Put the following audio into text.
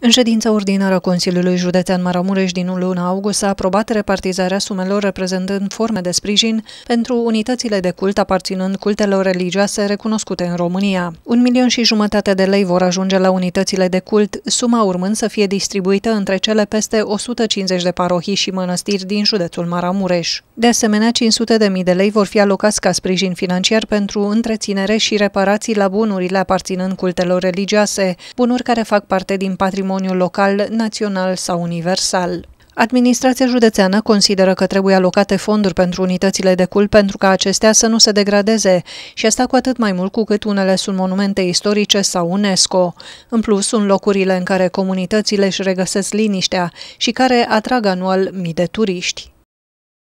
În ședința ordinară Consiliului Județean Maramureș din luna august s-a aprobat repartizarea sumelor reprezentând forme de sprijin pentru unitățile de cult aparținând cultelor religioase recunoscute în România. Un milion și jumătate de lei vor ajunge la unitățile de cult, suma urmând să fie distribuită între cele peste 150 de parohii și mănăstiri din județul Maramureș. De asemenea, 500.000 de lei vor fi alocați ca sprijin financiar pentru întreținere și reparații la bunurile aparținând cultelor religioase, bunuri care fac parte din patrimoniul local, național sau universal. Administrația județeană consideră că trebuie alocate fonduri pentru unitățile de cult pentru ca acestea să nu se degradeze și asta cu atât mai mult cu cât unele sunt monumente istorice sau UNESCO. În plus, sunt locurile în care comunitățile își regăsesc liniștea și care atrag anual mii de turiști.